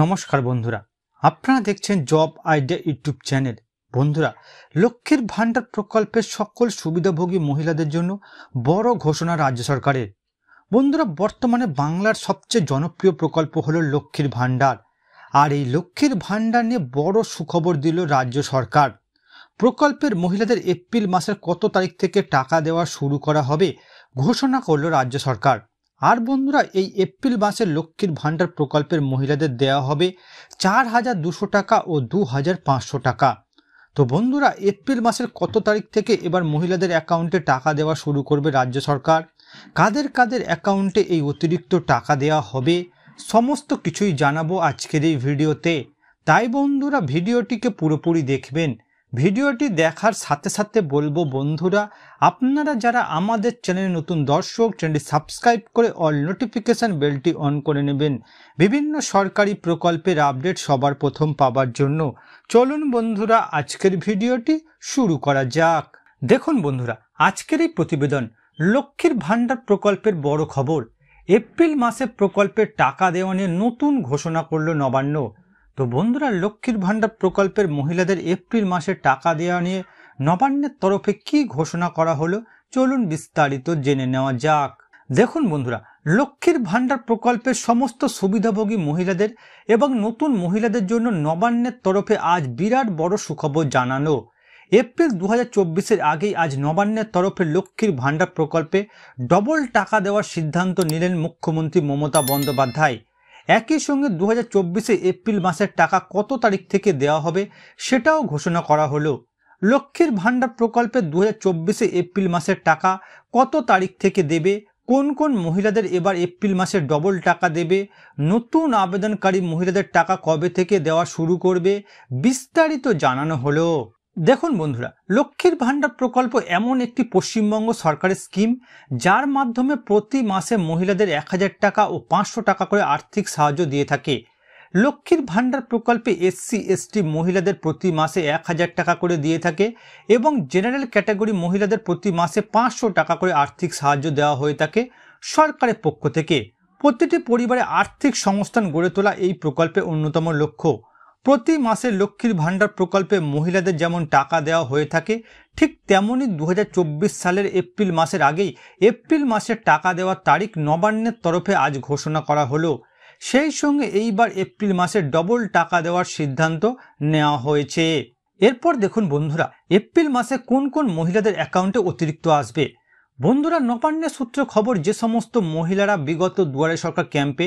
নমস্কার বন্ধুরা আপনারা দেখছেন জব আইডিয়া ইউটিউব চ্যানেল বন্ধুরা লক্ষ্মীর ভাণ্ডার প্রকল্পের সকল সুবিধাভোগী মহিলাদের জন্য বড় ঘোষণা রাজ্য সরকারের বন্ধুরা বর্তমানে বাংলার সবচেয়ে জনপ্রিয় প্রকল্প হল লক্ষ্মীর ভাণ্ডার আর এই লক্ষ্মীর ভাণ্ডার নিয়ে বড় সুখবর দিল রাজ্য সরকার প্রকল্পের মহিলাদের এপ্রিল মাসের কত তারিখ থেকে টাকা দেওয়া শুরু করা হবে ঘোষণা করল রাজ্য সরকার আর বন্ধুরা এই এপ্রিল মাসে লক্ষ্মীর ভাণ্ডার প্রকল্পের মহিলাদের দেওয়া হবে চার হাজার দুশো টাকা ও দু হাজার পাঁচশো টাকা তো বন্ধুরা এপ্রিল মাসের কত তারিখ থেকে এবার মহিলাদের অ্যাকাউন্টে টাকা দেওয়া শুরু করবে রাজ্য সরকার কাদের কাদের অ্যাকাউন্টে এই অতিরিক্ত টাকা দেওয়া হবে সমস্ত কিছুই জানাবো আজকের এই ভিডিওতে তাই বন্ধুরা ভিডিওটিকে পুরোপুরি দেখবেন ভিডিওটি দেখার সাথে সাথে বলবো বন্ধুরা আপনারা যারা আমাদের চ্যানেলে নতুন দর্শক চ্যানেলটি সাবস্ক্রাইব করে অল নোটিফিকেশান বেলটি অন করে নেবেন বিভিন্ন সরকারি প্রকল্পের আপডেট সবার প্রথম পাবার জন্য চলুন বন্ধুরা আজকের ভিডিওটি শুরু করা যাক দেখুন বন্ধুরা আজকের এই প্রতিবেদন লক্ষ্মীর ভাণ্ডার প্রকল্পের বড় খবর এপ্রিল মাসে প্রকল্পের টাকা দেওয়া নিয়ে নতুন ঘোষণা করল নবান্ন তো বন্ধুরা লক্ষ্মীর ভাণ্ডার প্রকল্পের মহিলাদের এপ্রিল মাসে টাকা দেওয়া নিয়ে নবান্নের তরফে কি ঘোষণা করা হলো চলুন বিস্তারিত জেনে নেওয়া যাক দেখুন বন্ধুরা লক্ষ্মীর ভাণ্ডার প্রকল্পের সমস্ত সুবিধাভোগী মহিলাদের এবং নতুন মহিলাদের জন্য নবান্নের তরফে আজ বিরাট বড় সুখবর জানানো এপ্রিল দু হাজার আগেই আজ নবান্নের তরফে লক্ষ্মীর ভাণ্ডার প্রকল্পে ডবল টাকা দেওয়ার সিদ্ধান্ত নিলেন মুখ্যমন্ত্রী মমতা বন্দ্যোপাধ্যায় একই সঙ্গে দু হাজার এপ্রিল মাসের টাকা কত তারিখ থেকে দেওয়া হবে সেটাও ঘোষণা করা হলো লক্ষ্মীর ভাণ্ডার প্রকল্পে দু হাজার এপ্রিল মাসের টাকা কত তারিখ থেকে দেবে কোন কোন মহিলাদের এবার এপ্রিল মাসে ডবল টাকা দেবে নতুন আবেদনকারী মহিলাদের টাকা কবে থেকে দেওয়া শুরু করবে বিস্তারিত জানানো হলো দেখুন বন্ধুরা লক্ষ্মীর ভাণ্ডার প্রকল্প এমন একটি পশ্চিমবঙ্গ সরকারের স্কিম যার মাধ্যমে প্রতি মাসে মহিলাদের এক হাজার টাকা ও পাঁচশো টাকা করে আর্থিক সাহায্য দিয়ে থাকে লক্ষ্মীর ভাণ্ডার প্রকল্পে এসসি এসটি মহিলাদের প্রতি মাসে এক হাজার টাকা করে দিয়ে থাকে এবং জেনারেল ক্যাটাগরি মহিলাদের প্রতি মাসে পাঁচশো টাকা করে আর্থিক সাহায্য দেওয়া হয়ে থাকে সরকারের পক্ষ থেকে প্রতিটি পরিবারে আর্থিক সংস্থান গড়ে তোলা এই প্রকল্পের অন্যতম লক্ষ্য প্রতি মাসে লক্ষ্মীর ভাণ্ডার প্রকল্পে মহিলাদের যেমন টাকা দেওয়া হয়ে থাকে ঠিক তেমনই দু সালের এপ্রিল মাসের আগেই এপ্রিল মাসে টাকা দেওয়ার তারিখ নবান্নের তরফে আজ ঘোষণা করা হলো সেই সঙ্গে এইবার এপ্রিল মাসে ডবল টাকা দেওয়ার সিদ্ধান্ত নেওয়া হয়েছে এরপর দেখুন বন্ধুরা এপ্রিল মাসে কোন কোন মহিলাদের অ্যাকাউন্টে অতিরিক্ত আসবে বন্ধুরা নবান্নের সূত্র খবর যে সমস্ত মহিলারা বিগত দুয়ারে সরকার ক্যাম্পে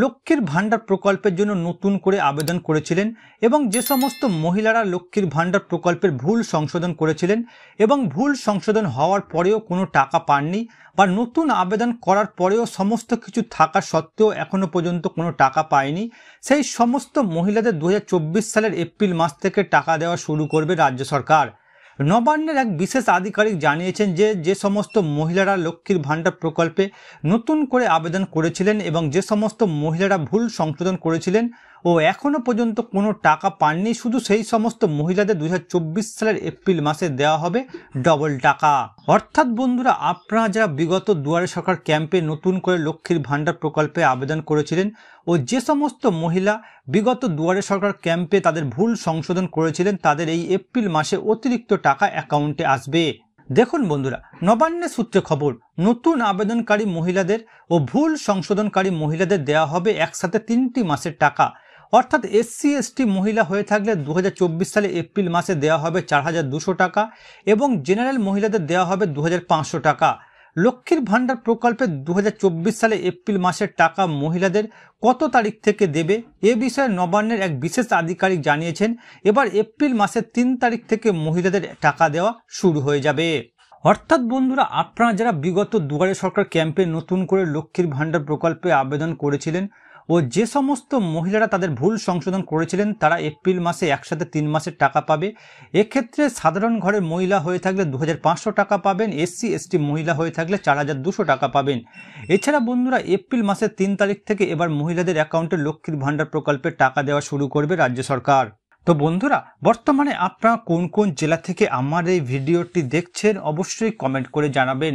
লক্ষ্মীর ভাণ্ডার প্রকল্পের জন্য নতুন করে আবেদন করেছিলেন এবং যে সমস্ত মহিলারা লক্ষ্মীর ভাণ্ডার প্রকল্পের ভুল সংশোধন করেছিলেন এবং ভুল সংশোধন হওয়ার পরেও কোনো টাকা পাননি বা নতুন আবেদন করার পরেও সমস্ত কিছু থাকা সত্ত্বেও এখনও পর্যন্ত কোনো টাকা পায়নি সেই সমস্ত মহিলাদের দু সালের এপ্রিল মাস থেকে টাকা দেওয়া শুরু করবে রাজ্য সরকার নবান্নের এক বিশেষ আধিকারিক জানিয়েছেন যে যে সমস্ত মহিলারা লক্ষ্মীর ভাণ্ডার প্রকল্পে নতুন করে আবেদন করেছিলেন এবং যে সমস্ত মহিলারা ভুল সংশোধন করেছিলেন ও এখনও পর্যন্ত কোনো টাকা পাননি শুধু সেই সমস্ত মহিলাদের দু সালের এপ্রিল মাসে দেওয়া হবে ডবল টাকা অর্থাৎ বন্ধুরা আপনারা যারা বিগত দুয়ারে সরকার ক্যাম্পে নতুন করে লক্ষ্মীর ভাণ্ডার প্রকল্পে আবেদন করেছিলেন ও যে সমস্ত মহিলা বিগত দুয়ারে সরকার ক্যাম্পে তাদের ভুল সংশোধন করেছিলেন তাদের এই এপ্রিল মাসে অতিরিক্ত টাকা অ্যাকাউন্টে আসবে দেখুন বন্ধুরা নবান্নের সূত্রে খবর নতুন আবেদনকারী মহিলাদের ও ভুল সংশোধনকারী মহিলাদের দেয়া হবে একসাথে তিনটি মাসের টাকা অর্থাৎ এসসি এসটি মহিলা হয়ে থাকলে দু সালে এপ্রিল মাসে দেওয়া হবে চার টাকা এবং জেনারেল মহিলাদের দেওয়া হবে দু টাকা লক্ষ্মীর ভাণ্ডার প্রকল্পে দু সালে এপ্রিল মাসের টাকা মহিলাদের কত তারিখ থেকে দেবে এ বিষয়ে নবান্নের এক বিশেষ আধিকারিক জানিয়েছেন এবার এপ্রিল মাসের তিন তারিখ থেকে মহিলাদের টাকা দেওয়া শুরু হয়ে যাবে অর্থাৎ বন্ধুরা আপনারা যারা বিগত দুয়ারে সরকার ক্যাম্পে নতুন করে লক্ষ্মীর ভাণ্ডার প্রকল্পে আবেদন করেছিলেন ও যে সমস্ত মহিলারা তাদের ভুল সংশোধন করেছিলেন তারা এপ্রিল মাসে একসাথে তিন মাসের টাকা পাবে এক্ষেত্রে সাধারণ ঘরের মহিলা হয়ে থাকলে দু টাকা পাবেন এসসি এসটি মহিলা হয়ে থাকলে চার টাকা পাবেন এছাড়া বন্ধুরা এপ্রিল মাসের তিন তারিখ থেকে এবার মহিলাদের অ্যাকাউন্টে লক্ষ্মীর ভাণ্ডার প্রকল্পের টাকা দেওয়া শুরু করবে রাজ্য সরকার তো বন্ধুরা বর্তমানে আপনারা কোন কোন জেলা থেকে আমার এই ভিডিওটি দেখছেন অবশ্যই কমেন্ট করে জানাবেন